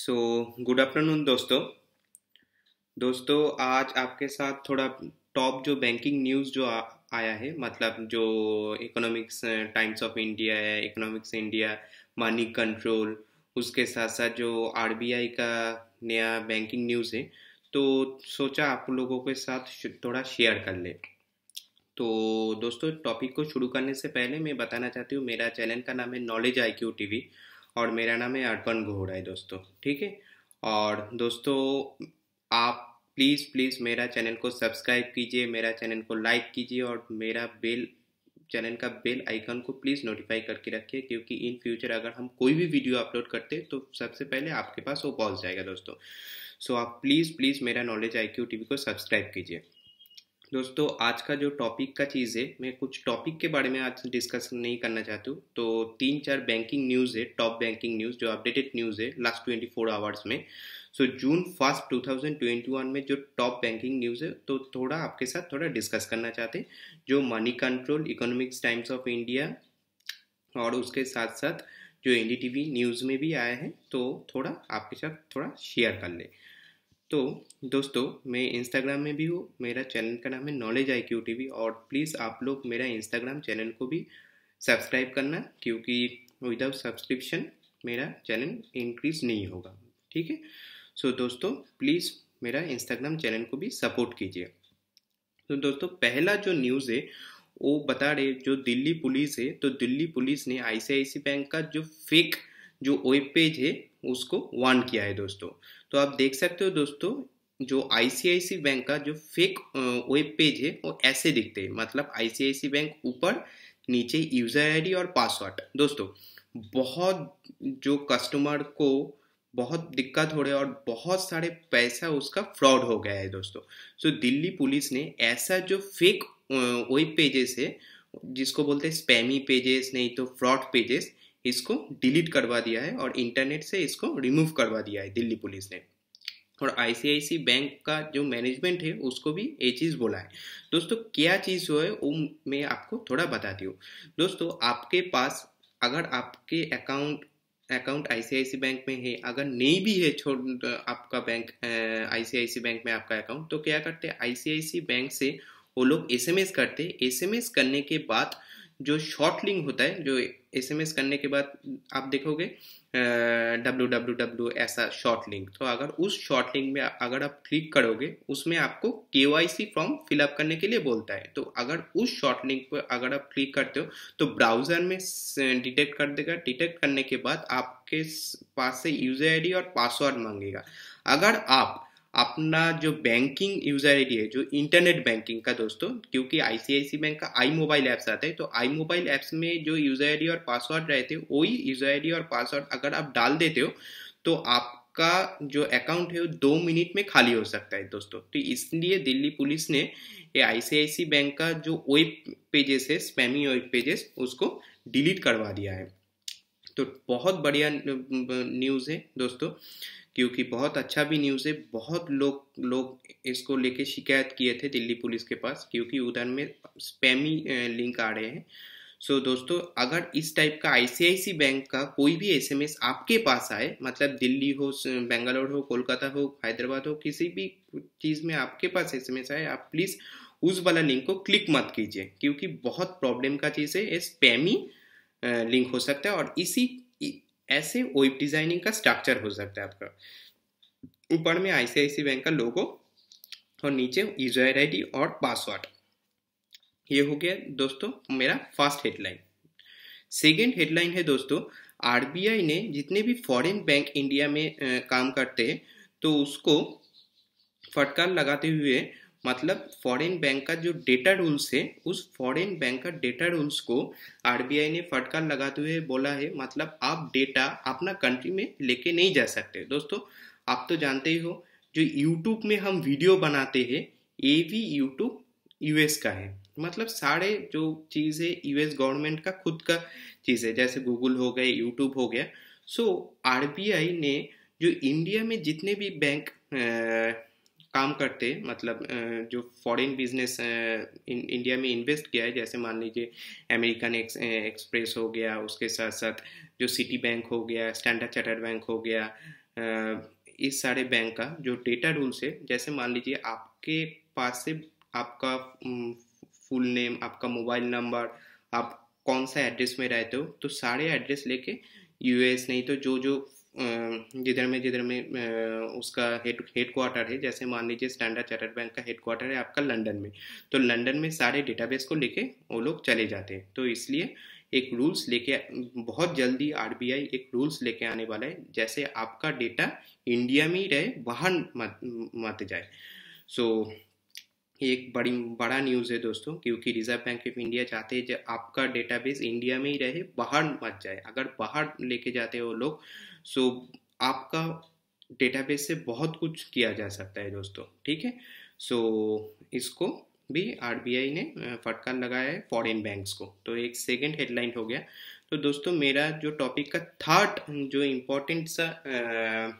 so good afternoon दोस्तों दोस्तों आज आपके साथ थोड़ा टॉप जो बैंकिंग न्यूज़ जो आ, आया है मतलब जो इकोनॉमिक्स टाइम्स ऑफ इंडिया है इकोनॉमिक्स इंडिया मनी कंट्रोल उसके साथ साथ जो आरबीआई का नया बैंकिंग न्यूज़ है तो सोचा आप लोगों के साथ थोड़ा शेयर कर ले तो दोस्तों टॉपिक को शुरू करने से पहले मैं बताना चाहती हूँ मेरा चैनल का नाम है knowledge I Q T V और मेरा नाम है अर्पण घोड़ा है दोस्तों ठीक है और दोस्तों आप प्लीज़ प्लीज़ मेरा चैनल को सब्सक्राइब कीजिए मेरा चैनल को लाइक कीजिए और मेरा बेल चैनल का बेल आइकन को प्लीज़ नोटिफाई करके रखिए क्योंकि इन फ्यूचर अगर हम कोई भी वीडियो अपलोड करते हैं तो सबसे पहले आपके पास वो पहुंच जाएगा दोस्तों सो so, आप प्लीज़ प्लीज़ मेरा knowledge I Q T V को सब्सक्राइब कीजिए दोस्तों आज का जो टॉपिक का चीज़ है मैं कुछ टॉपिक के बारे में आज डिस्कस नहीं करना चाहती हूँ तो तीन चार बैंकिंग न्यूज़ है टॉप बैंकिंग न्यूज़ जो अपडेटेड न्यूज़ है लास्ट ट्वेंटी फोर आवर्स में so June first two thousand twenty one में जो टॉप बैंकिंग न्यूज़ है तो थोड़ा आपके साथ थोड़ा डिस्कस करना चाहते हैं जो Moneycontrol Economics Times of India और उसके साथ साथ जो एन न्यूज़ में भी आया है तो थोड़ा आपके साथ थोड़ा शेयर कर लें तो दोस्तों मैं इंस्टाग्राम में भी हूँ मेरा चैनल का नाम है नॉलेज आई क्यू टी और प्लीज़ आप लोग मेरा इंस्टाग्राम चैनल को भी सब्सक्राइब करना क्योंकि विदाउट सब्सक्रिप्शन मेरा चैनल इंक्रीज नहीं होगा ठीक है सो दोस्तों प्लीज़ मेरा इंस्टाग्राम चैनल को भी सपोर्ट कीजिए तो दोस्तों पहला जो न्यूज़ है वो बता रहे जो दिल्ली पुलिस है तो दिल्ली पुलिस ने आई बैंक का जो फेक जो वेब पेज है उसको वन किया है दोस्तों तो आप देख सकते हो दोस्तों जो आईसीआईसी बैंक का जो फेक वेब पेज है वो ऐसे दिखते हैं मतलब आईसीआईसी बैंक ऊपर नीचे यूज़र आईडी और पासवर्ड दोस्तों बहुत जो कस्टमर को बहुत दिक्कत हो रही है और बहुत सारे पैसा उसका फ्रॉड हो गया है दोस्तों सो दिल्ली पुलिस ने ऐसा जो फेक वेब पेजेस है जिसको बोलते हैं स्पैमी पेजेस नहीं तो फ्रॉड पेजेस इसको डिलीट करवा दिया है और इंटरनेट से इसको रिमूव करवा दिया है दिल्ली पुलिस ने और आईसीआईसी बैंक का जो मैनेजमेंट है उसको भी ये चीज़ बोला है दोस्तों क्या चीज़ हुआ है वो मैं आपको थोड़ा बताती हूँ दोस्तों आपके पास अगर आपके अकाउंट अकाउंट आईसीआईसी बैंक में है अगर नहीं भी है छोड़ आपका बैंक आईसीआईसी बैंक में आपका अकाउंट तो क्या करते हैं आईसीआईसी बैंक से वो लोग एसएमएस करते एसएमएस करने के बाद जो शॉर्ट लिंक होता है जो एसएमएस करने के बाद आप देखोगे डब्ल्यू डब्ल्यू डब्ल्यू ऐसा शॉर्ट लिंक तो अगर उस शॉर्ट लिंक में अगर आप क्लिक करोगे उसमें आपको के वाई सी फॉर्म फिलअप करने के लिए बोलता है तो अगर उस शॉर्ट लिंक पर अगर आप क्लिक करते हो तो ब्राउजर में डिटेक्ट कर देगा डिटेक्ट करने के बाद आपके पास से यूजर डी और पासवर्ड मांगेगा अगर आप अपना जो बैंकिंग यूजर आईडी है जो इंटरनेट बैंकिंग का दोस्तों क्योंकि आईसीआईसी बैंक का आई मोबाइल ऐप्स आता है तो आई मोबाइल ऐप्स में जो यूजर आईडी और पासवर्ड रहते हैं वही यूजर आईडी और पासवर्ड अगर आप डाल देते हो तो आपका जो अकाउंट है वो दो मिनट में खाली हो सकता है दोस्तों तो इसलिए दिल्ली पुलिस ने ये आईसीआईसी बैंक का जो वेब पेजेस है स्पैमी वेब पेजेस उसको डिलीट करवा दिया है तो बहुत बढ़िया न्यूज़ है दोस्तों क्योंकि बहुत अच्छा भी न्यूज़ है बहुत लोग लोग इसको लेके शिकायत किए थे दिल्ली पुलिस के पास क्योंकि उधर में स्पैमी लिंक आ रहे हैं सो so, दोस्तों अगर इस टाइप का आईसीआईसी बैंक का कोई भी एसएमएस आपके पास आए मतलब दिल्ली हो बेंगलोर हो कोलकाता हो हैदराबाद हो किसी भी चीज़ में आपके पास एसएमएस आए आप प्लीज़ उस वाला लिंक को क्लिक मत कीजिए क्योंकि बहुत प्रॉब्लम का चीज़ है ये स्पैमी लिंक हो सकता है और इसी ऐसे वेब डिजाइनिंग का स्ट्रक्चर हो सकता है आपका ऊपर में आईसीआईसी बैंक का लोगो और नीचे यूजर आई और पासवर्ड ये हो गया दोस्तों मेरा फर्स्ट हेडलाइन सेकेंड हेडलाइन है दोस्तों आरबीआई ने जितने भी फॉरेन बैंक इंडिया में आ, काम करते हैं तो उसको फटकार लगाते हुए मतलब फॉरेन बैंक का जो डेटा रूल्स है उस फॉरेन बैंक का डेटा रूल्स को आरबीआई ने फटकार लगाते हुए बोला है मतलब आप डेटा अपना कंट्री में लेके नहीं जा सकते दोस्तों आप तो जानते ही हो जो यूट्यूब में हम वीडियो बनाते हैं ये भी यूट्यूब यूएस का है मतलब सारे जो चीज़ है यूएस गवर्नमेंट का खुद का चीज़ है जैसे गूगल हो गए यूट्यूब हो गया सो so, आरबीआई ने जो इंडिया में जितने भी बैंक काम करते मतलब जो फॉरेन बिजनेस इन इंडिया में इन्वेस्ट किया है जैसे मान लीजिए अमेरिकन एक्स, एक्सप्रेस हो गया उसके साथ साथ जो सिटी बैंक हो गया स्टैंडर्ड चार्टर्ड बैंक हो गया इस सारे बैंक का जो डेटा रूल्स है जैसे मान लीजिए आपके पास से आपका फुल नेम आपका मोबाइल नंबर आप कौन सा एड्रेस में रहते हो तो सारे एड्रेस लेके यूएस नहीं तो जो जो जिधर में जिधर में उसका हेड हेड क्वार्टर है जैसे मान लीजिए स्टैंडर्ड चार्टर्ड बैंक का हेड क्वार्टर है आपका लंदन में तो लंदन में सारे डेटाबेस को लेके वो लोग चले जाते हैं तो इसलिए एक रूल्स लेके बहुत जल्दी आरबीआई एक रूल्स लेके आने वाला है जैसे आपका डेटा इंडिया में ही रहे बाहर मत मत जाए सो so, एक बड़ी बड़ा न्यूज़ है दोस्तों क्योंकि रिजर्व बैंक ऑफ इंडिया चाहते हैं जब आपका डेटाबेस इंडिया में ही रहे बाहर मत जाए अगर बाहर लेके जाते हो लोग सो so, आपका डेटाबेस से बहुत कुछ किया जा सकता है दोस्तों ठीक है सो so, इसको भी आरबीआई ने फटकार लगाया है फॉरेन बैंक्स को तो एक सेकंड हेडलाइन हो गया तो दोस्तों मेरा जो टॉपिक का थर्ड जो इम्पोर्टेंट सा आ,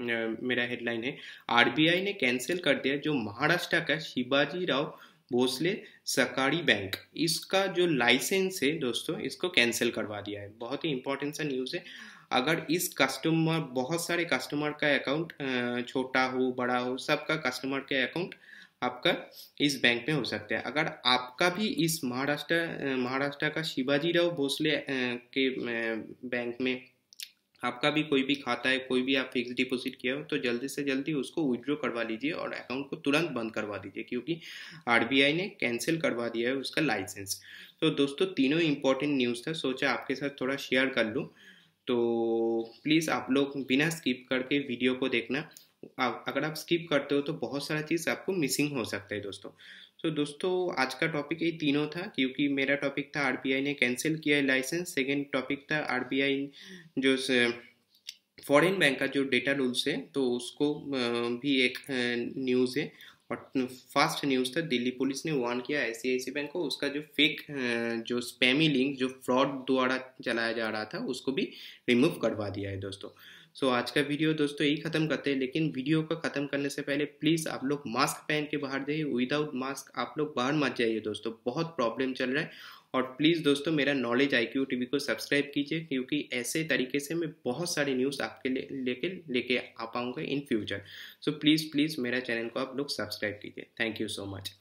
मेरा हेडलाइन है आरबीआई ने कैंसिल कर दिया जो महाराष्ट्र का शिवाजी राव भोसले सकारी बैंक इसका जो लाइसेंस है दोस्तों इसको कैंसिल करवा दिया है बहुत ही इंपॉर्टेंट सा न्यूज़ है अगर इस कस्टमर बहुत सारे कस्टमर का अकाउंट छोटा हो बड़ा हो सबका कस्टमर के अकाउंट आपका इस बैंक में हो सकता है अगर आपका भी इस महाराष्ट्र महाराष्ट्र का शिवाजीराव भोसले के बैंक में आपका भी कोई भी खाता है कोई भी आप फिक्स डिपॉजिट किया हो तो जल्दी से जल्दी उसको विड्रॉ करवा लीजिए और अकाउंट को तुरंत बंद करवा दीजिए क्योंकि आरबीआई ने कैंसिल करवा दिया है उसका लाइसेंस तो दोस्तों तीनों इंपॉर्टेंट न्यूज़ था सोचा आपके साथ थोड़ा शेयर कर लूँ तो प्लीज़ आप लोग बिना स्किप करके वीडियो को देखना अगर आप स्किप करते हो तो बहुत सारा चीज़ आपको मिसिंग हो सकता है दोस्तों तो दोस्तों आज का टॉपिक ये तीनों था क्योंकि मेरा टॉपिक था आरबीआई ने कैंसिल किया है लाइसेंस सेकेंड टॉपिक था आरबीआई जो फॉरेन बैंक का जो डेटा रूल्स है तो उसको भी एक न्यूज़ है और फास्ट न्यूज़ था दिल्ली पुलिस ने वार्न किया आई बैंक को उसका जो फेक जो स्पैमी लिंक जो फ्रॉड द्वारा चलाया जा रहा था उसको भी रिमूव करवा दिया है दोस्तों सो so, आज का वीडियो दोस्तों यही खत्म करते हैं लेकिन वीडियो का खत्म करने से पहले प्लीज़ आप लोग मास्क पहन के बाहर जाइए विदाउट मास्क आप लोग बाहर मत जाइए दोस्तों बहुत प्रॉब्लम चल रहा है और प्लीज़ दोस्तों मेरा knowledge I Q T V को सब्सक्राइब कीजिए क्योंकि ऐसे तरीके से मैं बहुत सारे न्यूज़ आपके लिए लेके लेके आ पाऊँगा in future so please please मेरा चैनल को आप लोग सब्सक्राइब कीजिए थैंक यू सो मच